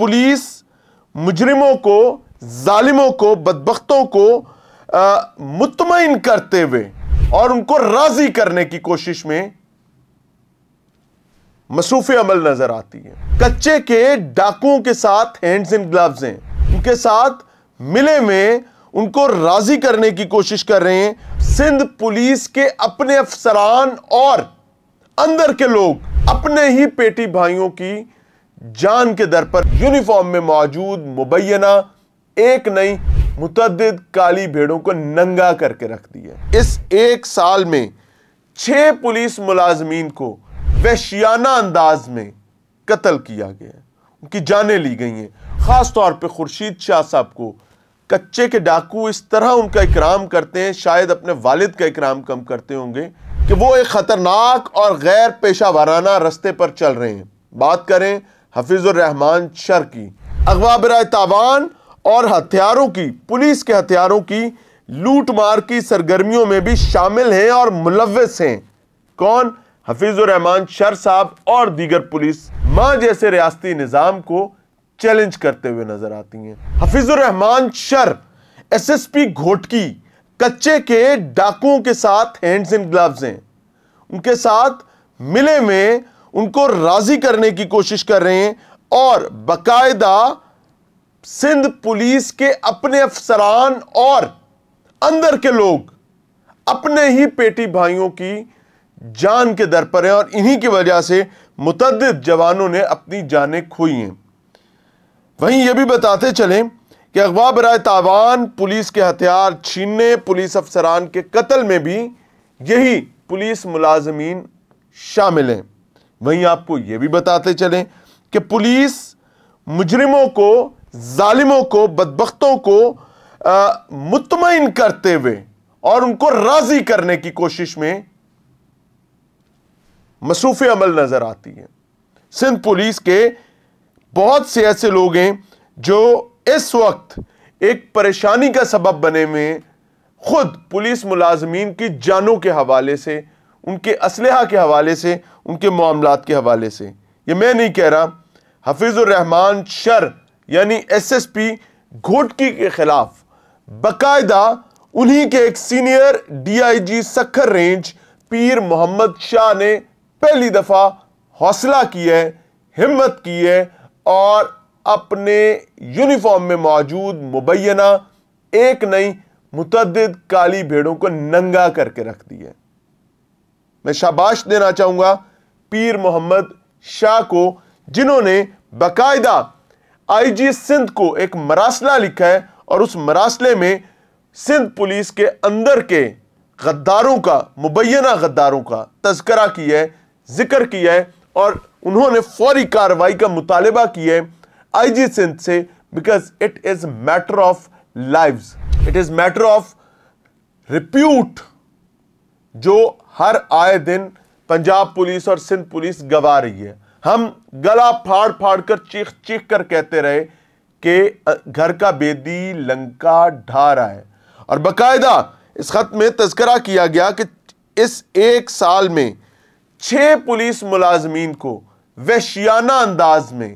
police मुजरिमों को जालिमों को बदबख्तों को मुतमिन करते हुए और उनको राजी करने की कोशिश में मसरूफ अमल नजर आती है कच्चे के डाकुओं के साथ हैंड्स इन ग्लव्स हैं उनके साथ मिले में उनको राजी करने की कोशिश कर रहे हैं सिंध पुलिस के अपने अफसरान और अंदर के लोग अपने ही पेटी भाइयों की जान के दर पर यूनिफॉर्म में मौजूद मुबैना एक नई मुतद काली भेड़ों को नंगा करके रख दिया इस एक साल में छह पुलिस मुलाजमीन को वैशियाना अंदाज में कत्ल किया गया उनकी जानें ली गई हैं ख़ास तौर पे खुर्शीद शाह साहब को कच्चे के डाकू इस तरह उनका इकराम करते हैं शायद अपने वालिद का इकराम कम करते होंगे कि वो एक ख़तरनाक और गैर पेशा वाराना रस्ते पर चल रहे हैं बात करें हफीज़ुररहमान की अगवा बरए तावान और हथियारों की पुलिस के हथियारों की लूट मार की सरगर्मियों में भी शामिल हैं और मुलविस हैं कौन हफीज़ुररहमान शर साहब और दीगर पुलिस माँ जैसे रियाती निज़ाम को चैलेंज करते हुए नजर आती हैं Hafeez ur Rehman Shar S S P Ghotki कच्चे के डाकुओं के साथ हैंड्स इन ग्लव्स हैं उनके साथ मिले में उनको राजी करने की कोशिश कर रहे हैं और बकायदा सिंध पुलिस के अपने अफसरान और अंदर के लोग अपने ही पेटी भाइयों की जान के दर पर हैं और इन्हीं की वजह से मुतद जवानों ने अपनी जानें खोई हैं वहीं यह भी बताते चलें कि अगवा बरए तावान पुलिस के हथियार छीनने पुलिस अफसरान के कत्ल में भी यही पुलिस मुलाजमीन शामिल हैं वहीं आपको यह भी बताते चलें कि पुलिस मुजरिमों को जालिमों को बदबख्तों को मुतमिन करते हुए और उनको राजी करने की कोशिश में मसरूफ़ अमल नज़र आती है सिंध पुलिस के बहुत से ऐसे लोग हैं जो इस वक्त एक परेशानी का सबब बने हुए खुद पुलिस मुलाजमीन की जानों के हवाले से उनके असलहा के हवाले से उनके मामला के हवाले से ये मैं नहीं कह रहा हफीज़ुररहमान शर यानी एस एस पी घोटकी के ख़िलाफ़ बाकायदा उन्हीं के एक senior D I G Sukkur range Pir Mohammad Shah ने पहली दफ़ा हौसला की है हिम्मत की है और अपने यूनिफॉर्म में मौजूद मुबैना एक नई मुतद काली भेड़ों को नंगा करके रख दी है मैं शाबाश देना चाहूंगा पीर मोहम्मद शाह को जिन्होंने बाकायदा आईजी सिंध को एक मरासला लिखा है और उस मरासले में सिंध पुलिस के अंदर के गद्दारों का मुबैना गद्दारों का तस्करा किया है जिक्र किया है और उन्होंने फौरी कार्रवाई का मुतालबा किया है आईजी सिंध से because it is matter of lives it is matter of repute जो हर आए दिन पंजाब पुलिस और सिंध पुलिस गवा रही है हम गला फाड़ फाड़ कर चीख चीख कर कहते रहे कि घर का बेदी लंका ढा रहा है और बकायदा इस खत में तस्करा किया गया कि इस एक साल में छह पुलिस मुलाजमीन को वैशियाना अंदाज में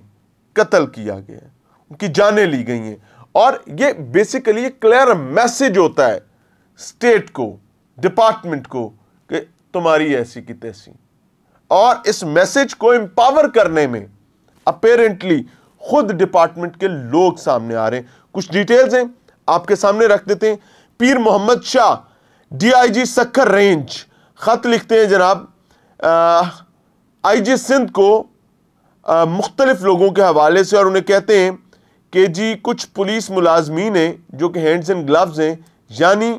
कत्ल किया गया है उनकी जानें ली गई हैं और ये बेसिकली क्लियर मैसेज होता है स्टेट को डिपार्टमेंट को कि तुम्हारी ऐसी की तैसी और इस मैसेज को एम्पावर करने में अपेरेंटली खुद डिपार्टमेंट के लोग सामने आ रहे हैं कुछ डिटेल्स हैं आपके सामने रख देते हैं पीर मोहम्मद शाह डीआईजी सक्कर रेंज ख़त लिखते हैं जनाब आईजी सिंध को मुख्तलिफ लोगों के हवाले से और उन्हें कहते हैं कि जी कुछ पुलिस मुलाजमीन हैं जो कि हैंड्स एंड ग्लव्स हैं यानी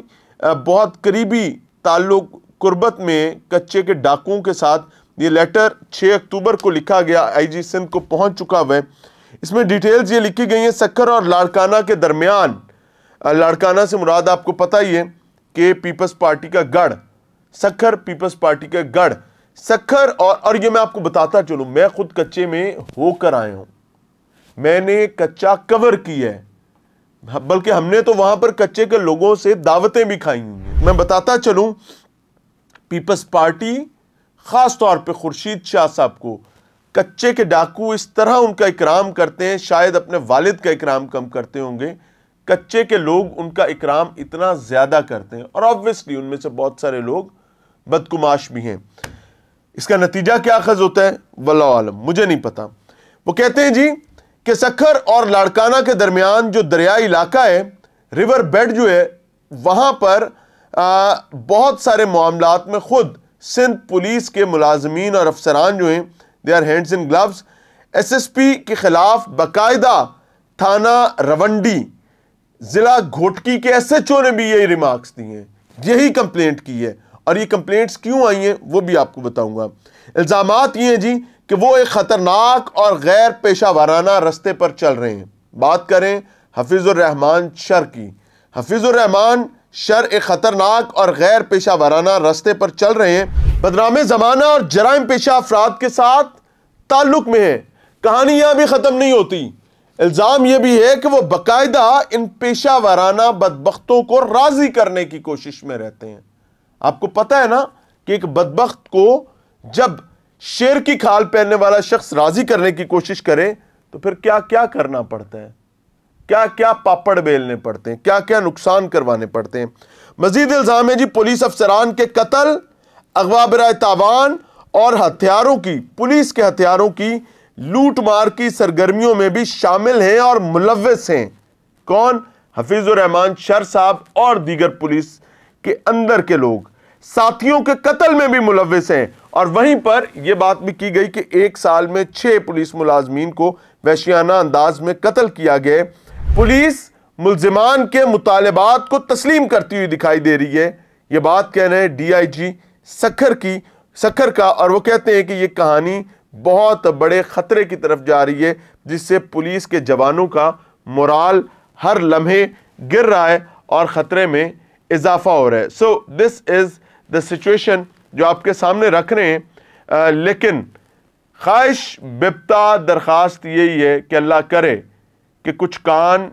बहुत करीबी ताल्लुक कुर्बत में कच्चे के डाकुओं के साथ ये लेटर 6 अक्टूबर को लिखा गया आईजी सिंध को पहुंच चुका हुआ है इसमें डिटेल्स ये लिखी गई हैं सक्कर और लाड़काना के दरमियान लाड़काना से मुराद आपको पता ही है कि पीपल्स पार्टी का गढ़ सक्खर पीपल्स पार्टी का गढ़ सक्खर और और ये मैं आपको बताता चलूँ मैं खुद कच्चे में होकर आया हूँ मैंने कच्चा कवर किया है हाँ, बल्कि हमने तो वहां पर कच्चे के लोगों से दावतें भी खाई हुई हैं मैं बताता चलूं पीपल्स पार्टी ख़ास तौर पे खुर्शीद शाह साहब को कच्चे के डाकू इस तरह उनका इकराम करते हैं शायद अपने वालिद का इकराम कम करते होंगे कच्चे के लोग उनका इकराम इतना ज़्यादा करते हैं और ऑब्वियसली उनमें से बहुत सारे लोग बदकुमाश भी हैं इसका नतीजा क्या खज होता है आलम मुझे नहीं पता वो कहते हैं जी कि सखर और लाड़काना के दरमियान जो दरिया इलाका है रिवर बेड जो है वहाँ पर आ, बहुत सारे मामला में ख़ुद सिंध पुलिस के मुलाजमीन और अफसरान जो हैं they are hands in gloves S S P के ख़िलाफ़ बाकायदा थाना रवंडी ज़िला घोटकी के एस एच ओ ने भी यही रिमार्क्स दिए हैं यही कंप्लेंट की है और ये कंप्लेंट्स क्यों आई हैं वो भी आपको बताऊंगा इल्ज़ाम ये हैं जी कि वो एक ख़तरनाक और गैर पेशा वाराना रस्ते पर चल रहे हैं बात करें हफीज़ुररहमान शर की हफीज़ुररहमान शर एक ख़तरनाक और गैर पेशा वाराना रस्ते पर चल रहे हैं बदनाम ज़माना और जराइम पेशा अफराद के साथ ताल्लुक़ में है कहानियां भी ख़त्म नहीं होती इल्ज़ाम यह भी है कि वह बाकायदा इन पेशा वाराना बदबख्तों को राज़ी करने की कोशिश में रहते हैं आपको पता है ना कि एक बदबख्त को जब शेर की खाल पहनने वाला शख्स राजी करने की कोशिश करे तो फिर क्या क्या करना पड़ता है क्या क्या पापड़ बेलने पड़ते हैं क्या क्या नुकसान करवाने पड़ते हैं मजीद इल्ज़ाम है जी पुलिस अफसरान के कत्ल अगवा बरा तावान और हथियारों की पुलिस के हथियारों की लूट मार की सरगर्मियों में भी शामिल हैं और मुलविस हैं कौन हफीज़ुर रहमान शर साहब और दीगर पुलिस के अंदर के लोग साथियों के कत्ल में भी मुलविस हैं और वहीं पर यह बात भी की गई कि एक साल में छह पुलिस मुलाजमीन को वैशियाना अंदाज में कत्ल किया गया पुलिस मुलजमान के मुतालबात को तस्लीम करती हुई दिखाई दे रही है ये बात कह रहे हैं डी आई जी सखर की सखर का और वो कहते हैं कि यह कहानी बहुत बड़े ख़तरे की तरफ जा रही है जिससे पुलिस के जवानों का मोराल हर लम्हे गिर रहा है और ख़तरे में इजाफा हो रहा है so this is the situation जो आपके सामने रख रहे हैं आ, लेकिन ख्वाहिश बिपता दरख्वास्त यही है कि अल्लाह करे कि कुछ कान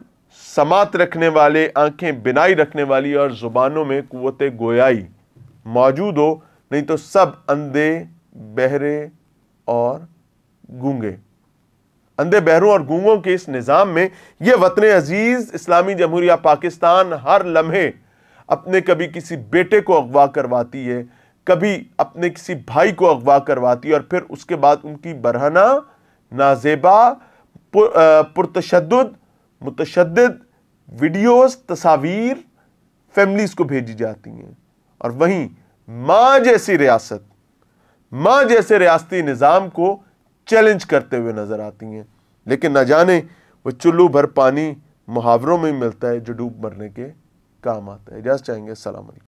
समात रखने वाले आंखें बिनाई रखने वाली और ज़ुबानों में क़वत गोयाई मौजूद हो नहीं तो सब अंधे बहरे और गूंगे अंधे बहरों और गूंगों के इस निज़ाम में ये वतन अजीज़ इस्लामी जमहूरिया पाकिस्तान हर लम्हे अपने कभी किसी बेटे को अगवा करवाती है कभी अपने किसी भाई को अगवा करवाती है और फिर उसके बाद उनकी बरहना नाजेबा पुरतशद मुतशद वीडियोस तस्वीर फैमिलीज़ को भेजी जाती हैं और वहीं माँ जैसी रियासत माँ जैसे रियासती निज़ाम को चैलेंज करते हुए नज़र आती हैं लेकिन न जाने वो चुल्लू भर पानी मुहावरों में मिलता है जो डूब मरने के قامت اجازت چاहेंगे السلام علیکم